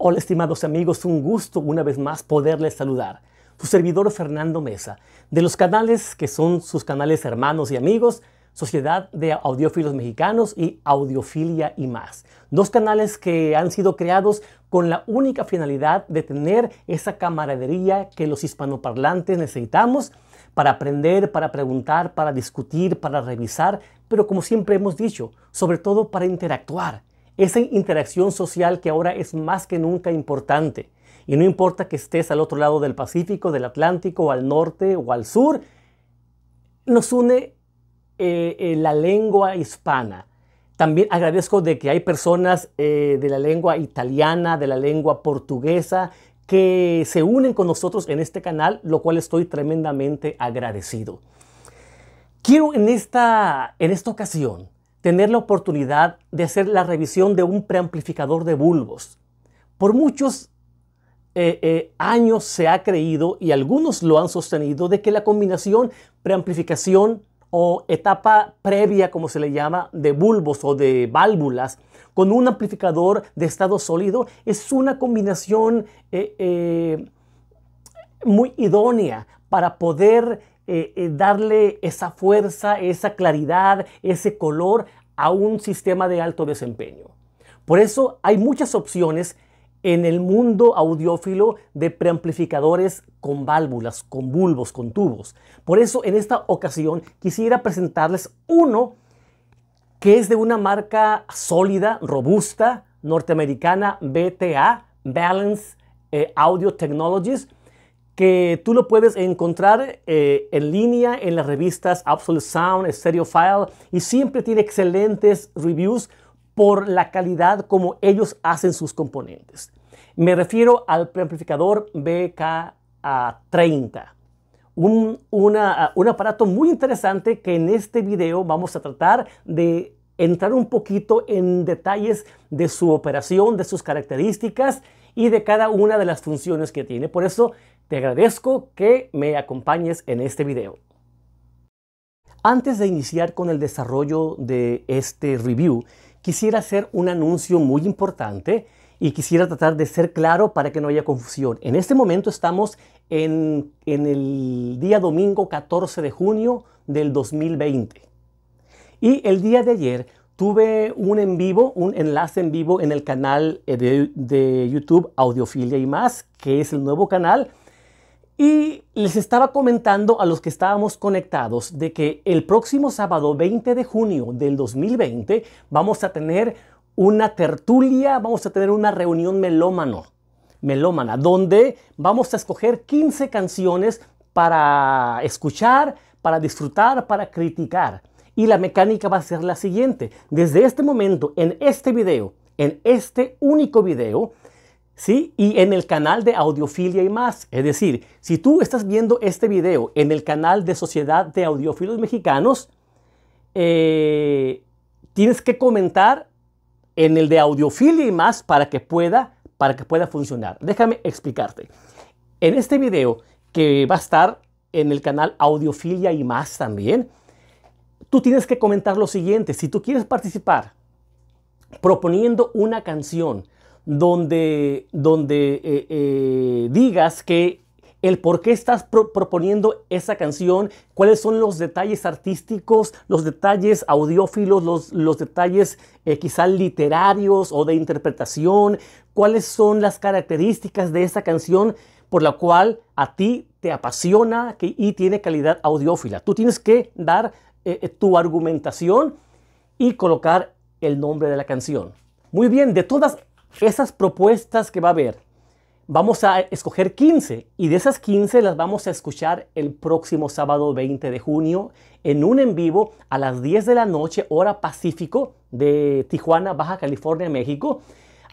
Hola estimados amigos, un gusto una vez más poderles saludar. Su servidor Fernando Mesa, de los canales que son sus canales hermanos y amigos, Sociedad de Audiófilos Mexicanos y Audiofilia y más. Dos canales que han sido creados con la única finalidad de tener esa camaradería que los hispanoparlantes necesitamos para aprender, para preguntar, para discutir, para revisar, pero como siempre hemos dicho, sobre todo para interactuar esa interacción social que ahora es más que nunca importante. Y no importa que estés al otro lado del Pacífico, del Atlántico, al norte o al sur, nos une eh, eh, la lengua hispana. También agradezco de que hay personas eh, de la lengua italiana, de la lengua portuguesa, que se unen con nosotros en este canal, lo cual estoy tremendamente agradecido. Quiero en esta, en esta ocasión tener la oportunidad de hacer la revisión de un preamplificador de bulbos. Por muchos eh, eh, años se ha creído, y algunos lo han sostenido, de que la combinación preamplificación o etapa previa, como se le llama, de bulbos o de válvulas con un amplificador de estado sólido es una combinación eh, muy idónea para poder darle esa fuerza, esa claridad, ese color a un sistema de alto desempeño. Por eso hay muchas opciones en el mundo audiófilo de preamplificadores con válvulas, con bulbos, con tubos. Por eso en esta ocasión quisiera presentarles uno que es de una marca sólida, robusta, norteamericana, BTA, Balance eh, Audio Technologies, que tú lo puedes encontrar eh, en línea en las revistas Absolute Sound, Stereo File y siempre tiene excelentes reviews por la calidad como ellos hacen sus componentes. Me refiero al preamplificador BKA30. Un, un aparato muy interesante que en este video vamos a tratar de entrar un poquito en detalles de su operación, de sus características y de cada una de las funciones que tiene. Por eso te agradezco que me acompañes en este video. Antes de iniciar con el desarrollo de este review, quisiera hacer un anuncio muy importante y quisiera tratar de ser claro para que no haya confusión. En este momento estamos en, en el día domingo 14 de junio del 2020. Y el día de ayer tuve un en vivo, un enlace en vivo en el canal eh, de, de YouTube Audiofilia y más, que es el nuevo canal y les estaba comentando a los que estábamos conectados de que el próximo sábado 20 de junio del 2020 vamos a tener una tertulia, vamos a tener una reunión melómano, melómana, donde vamos a escoger 15 canciones para escuchar, para disfrutar, para criticar. Y la mecánica va a ser la siguiente. Desde este momento, en este video, en este único video, ¿sí? Y en el canal de Audiofilia y más. Es decir, si tú estás viendo este video en el canal de Sociedad de Audiofilos Mexicanos, eh, tienes que comentar en el de Audiofilia y más para que pueda, para que pueda funcionar. Déjame explicarte. En este video que va a estar en el canal Audiofilia y más también, tú tienes que comentar lo siguiente. Si tú quieres participar proponiendo una canción, donde, donde eh, eh, digas que el por qué estás proponiendo esa canción, cuáles son los detalles artísticos, los detalles audiófilos, los, los detalles eh, quizás literarios o de interpretación, cuáles son las características de esa canción por la cual a ti te apasiona que, y tiene calidad audiófila. Tú tienes que dar tu argumentación y colocar el nombre de la canción. Muy bien, de todas esas propuestas que va a haber, vamos a escoger 15 y de esas 15 las vamos a escuchar el próximo sábado 20 de junio en un en vivo a las 10 de la noche, hora Pacífico de Tijuana, Baja California, México.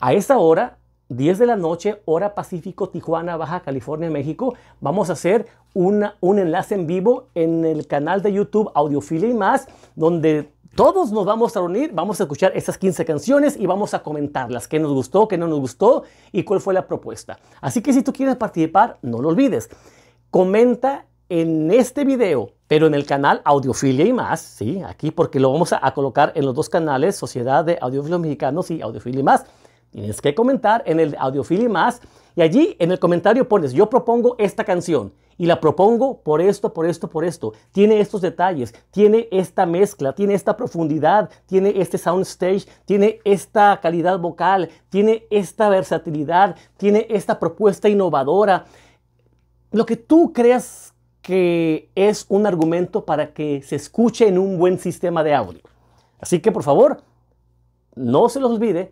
A esa hora, 10 de la noche, hora Pacífico, Tijuana, Baja California, México, vamos a hacer un enlace en vivo en el canal de YouTube Audiofilia y más, donde todos nos vamos a reunir, vamos a escuchar esas 15 canciones y vamos a comentarlas, qué nos gustó, qué no nos gustó y cuál fue la propuesta. Así que si tú quieres participar, no lo olvides. Comenta en este video, pero en el canal Audiofilia y más, sí, aquí porque lo vamos a, colocar en los dos canales, Sociedad de Audiófilos Mexicanos y Audiofilia y más. Tienes que comentar en el y Más y allí en el comentario pones, yo propongo esta canción y la propongo por esto, por esto, por esto. Tiene estos detalles, tiene esta mezcla, tiene esta profundidad, tiene este soundstage, tiene esta calidad vocal, tiene esta versatilidad, tiene esta propuesta innovadora. Lo que tú creas que es un argumento para que se escuche en un buen sistema de audio. Así que por favor, no se los olvide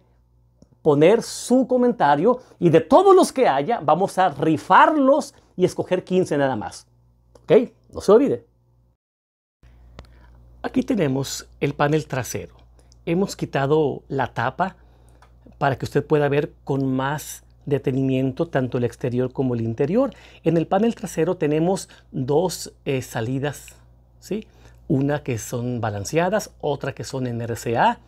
poner su comentario y de todos los que haya vamos a rifarlos y escoger 15 nada más. ¿Ok? No se olvide. Aquí tenemos el panel trasero. Hemos quitado la tapa para que usted pueda ver con más detenimiento tanto el exterior como el interior. En el panel trasero tenemos dos eh, salidas, Una que son balanceadas, otra que son en RCA.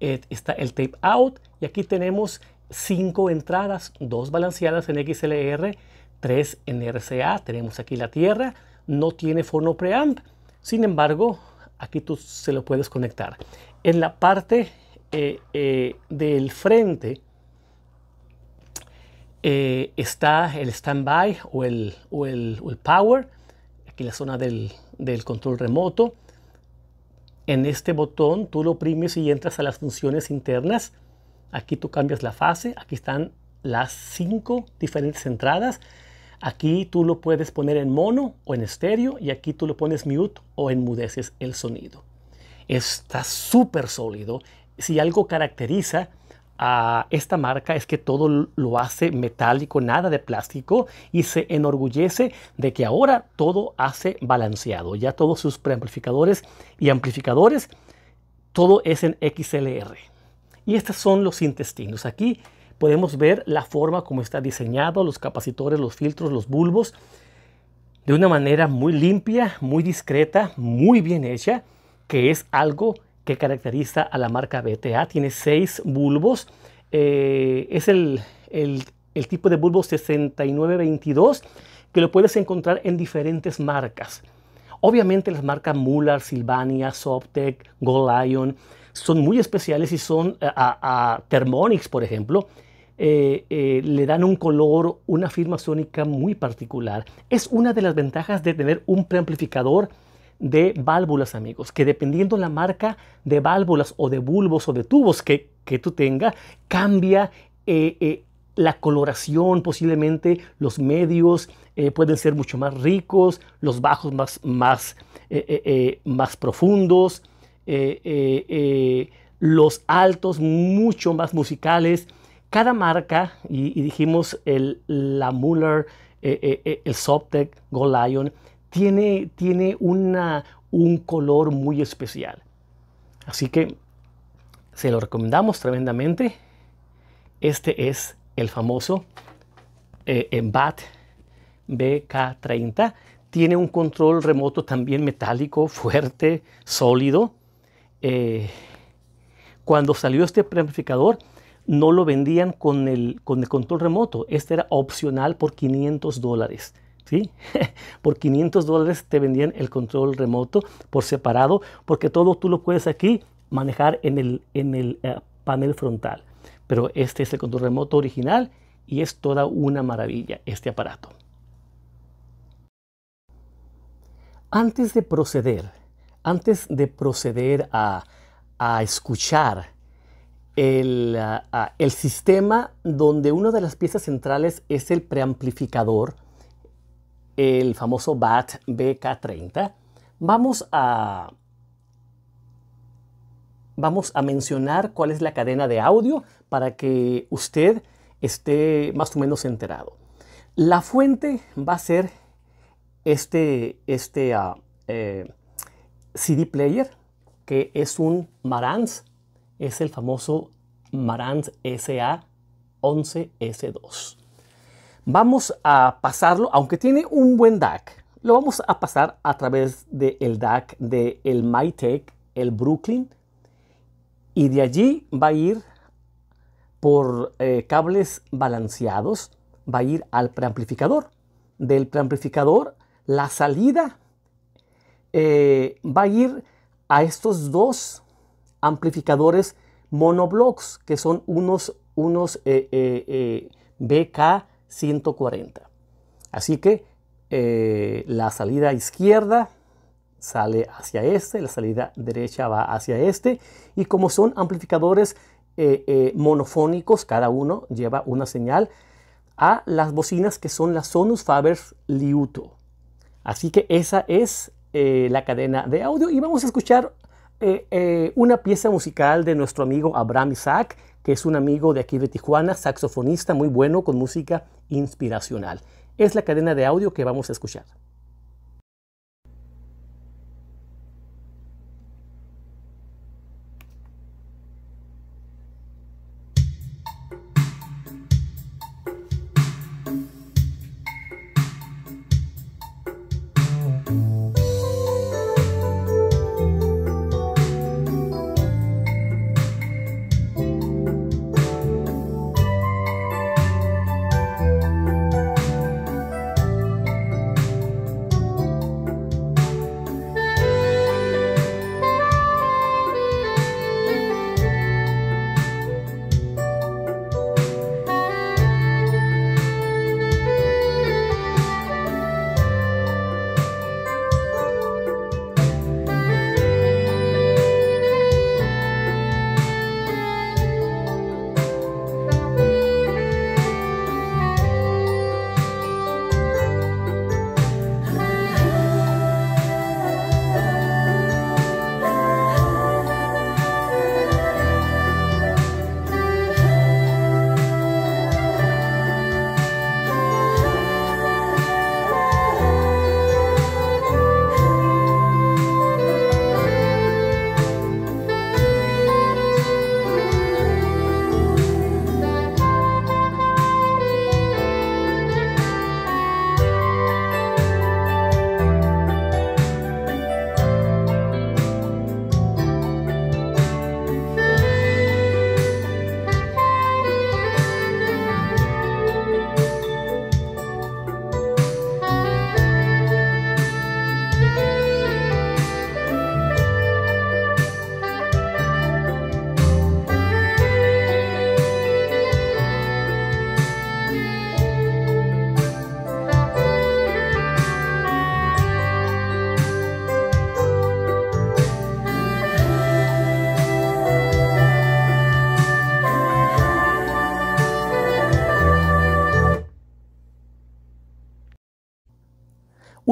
Eh, está el tape out y aquí tenemos cinco entradas, dos balanceadas en XLR, tres en RCA. Tenemos aquí la tierra, no tiene forno preamp. Sin embargo, aquí tú se lo puedes conectar. En la parte eh, eh, del frente está el standby o el, o, el, power, aquí la zona del control remoto. En este botón tú lo oprimes y entras a las funciones internas. Aquí tú cambias la fase. Aquí están las cinco diferentes entradas. Aquí tú lo puedes poner en mono o en estéreo y aquí tú lo pones mute o enmudeces el sonido. Está súper sólido. Si algo caracteriza esta marca es que todo lo hace metálico, nada de plástico, y se enorgullece de que ahora todo hace balanceado. Ya todos sus preamplificadores y amplificadores, todo es en XLR. Y estos son los intestinos. Aquí podemos ver la forma como está diseñado, los capacitores, los filtros, los bulbos, de una manera muy limpia, muy discreta, muy bien hecha, que es algo caracteriza a la marca BTA. Tiene seis bulbos. Eh, es el, tipo de bulbo 6922 que lo puedes encontrar en diferentes marcas. Obviamente las marcas Muller, Silvania, Softec, Gold Lion son muy especiales y son eh, a, a Thermonix, por ejemplo, eh, le dan un color, una firma sónica muy particular. Es una de las ventajas de tener un preamplificador de válvulas, amigos, que dependiendo la marca de válvulas o de bulbos o de tubos que, tú tengas, cambia eh, eh, la coloración, posiblemente los medios eh, pueden ser mucho más ricos, los bajos más, más, más profundos, los altos mucho más musicales. Cada marca, y, dijimos el, la Muller, el Soptec, Gold Lion, tiene, tiene un color muy especial. Así que se lo recomendamos tremendamente. Este es el famoso eh, Embat BK30. Tiene un control remoto también metálico, fuerte, sólido. Eh, cuando salió este planificador no lo vendían con el, con el control remoto. Este era opcional por 500 dólares. por 500 dólares te vendían el control remoto por separado, porque todo tú lo puedes aquí manejar en el, eh, panel frontal. Pero este es el control remoto original y es toda una maravilla este aparato. Antes de proceder, antes de proceder a, escuchar el sistema donde una de las piezas centrales es el preamplificador, el famoso BAT BK30, vamos a, vamos a mencionar cuál es la cadena de audio para que usted esté más o menos enterado. La fuente va a ser este, este ah, eh, CD player, que es un Marantz, es el famoso Marantz SA11S2. Vamos a pasarlo, aunque tiene un buen DAC, lo vamos a pasar a través del DAC del MyTech, el Brooklyn, y de allí va a ir por eh, cables balanceados, va a ir al preamplificador. Del preamplificador, la salida eh, va a ir a estos dos amplificadores monoblocks, que son unos, unos eh, BK 140. Así que eh, la salida izquierda sale hacia este, la salida derecha va hacia este, y como son amplificadores eh, eh, monofónicos, cada uno lleva una señal a las bocinas que son las Sonus faber Liuto. Así que esa es la cadena de audio y vamos a escuchar una pieza musical de nuestro amigo Abraham Isaac que es un amigo de aquí de Tijuana, saxofonista muy bueno con música inspiracional. Es la cadena de audio que vamos a escuchar.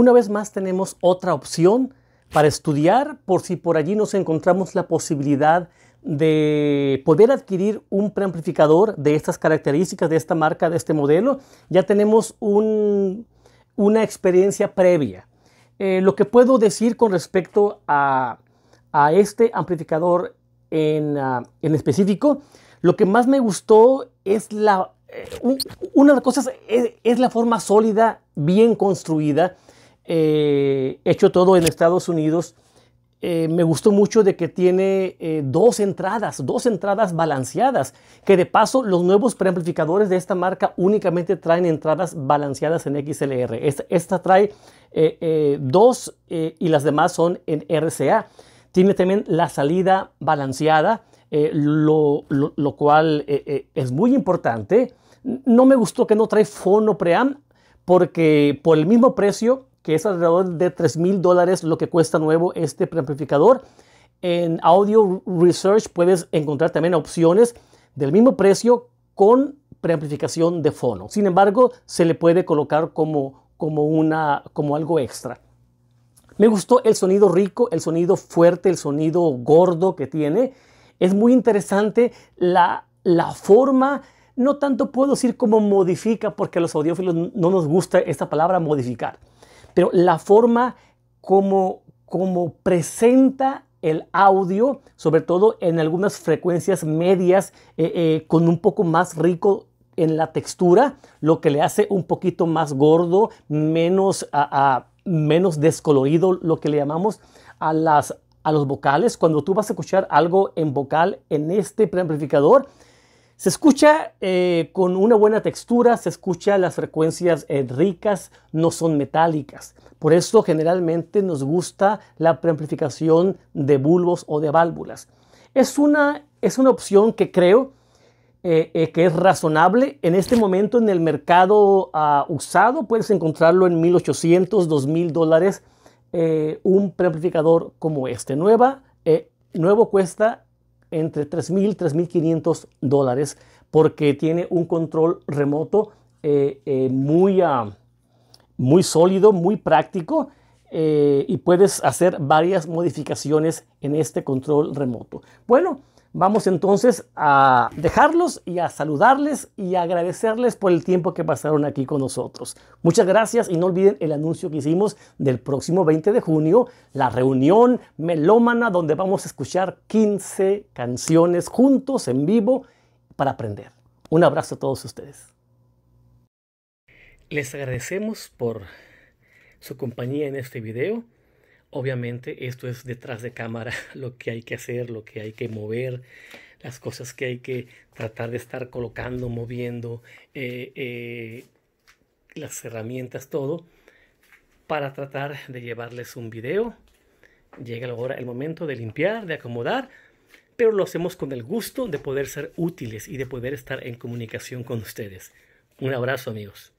Una vez más tenemos otra opción para estudiar por si por allí nos encontramos la posibilidad de poder adquirir un preamplificador de estas características, de esta marca, de este modelo. Ya tenemos una experiencia previa. Eh, lo que puedo decir con respecto a, este amplificador ah, en, específico, lo que más me gustó es la... Eh, una de las cosas e, es la forma sólida, bien construida, eh, hecho todo en Estados Unidos. Eh, me gustó mucho de que tiene eh, dos entradas, dos entradas balanceadas, que de paso los nuevos preamplificadores de esta marca únicamente traen entradas balanceadas en XLR. Esta, esta trae dos y las demás son en RCA. Tiene también la salida balanceada, lo, lo, cual es muy importante. No me gustó que no trae fono pream porque por el mismo precio que es alrededor de $3,000 mil dólares lo que cuesta nuevo este preamplificador. En Audio Research puedes encontrar también opciones del mismo precio con preamplificación de fono. Sin embargo, se le puede colocar como, algo extra. Me gustó el sonido rico, el sonido fuerte, el sonido gordo que tiene. Es muy interesante la, forma, no tanto puedo decir como modifica, porque a los audiófilos no nos gusta esta palabra modificar, pero la forma como, como presenta el audio, sobre todo en algunas frecuencias medias, eh, eh, con un poco más rico en la textura, lo que le hace un poquito más gordo, menos, menos descolorido, lo que le llamamos a, las, a los vocales. Cuando tú vas a escuchar algo en vocal en este preamplificador, se escucha eh, con una buena textura, se escucha las frecuencias eh, ricas, no son metálicas. Por eso generalmente nos gusta la preamplificación de bulbos o de válvulas. Es una, es una opción que creo eh, que es razonable. En este momento en el mercado ah, usado puedes encontrarlo en 1800, 2000 dólares un preamplificador como este. nuevo cuesta entre 3.000 y 3.500 dólares porque tiene un control remoto eh, eh, muy, ah, muy sólido, muy práctico eh, y puedes hacer varias modificaciones en este control remoto. Bueno, Vamos entonces a dejarlos y a saludarles y agradecerles por el tiempo que pasaron aquí con nosotros. Muchas gracias y no olviden el anuncio que hicimos del próximo 20 de junio, la reunión melómana donde vamos a escuchar 15 canciones juntos en vivo para aprender. Un abrazo a todos ustedes. Les agradecemos por su compañía en este video Obviamente esto es detrás de cámara lo que hay que hacer, lo que hay que mover, las cosas que hay que tratar de estar colocando, moviendo, eh, eh, las herramientas, todo, para tratar de llevarles un video. Llega ahora el momento de limpiar, de acomodar, pero lo hacemos con el gusto de poder ser útiles y de poder estar en comunicación con ustedes. Un abrazo amigos.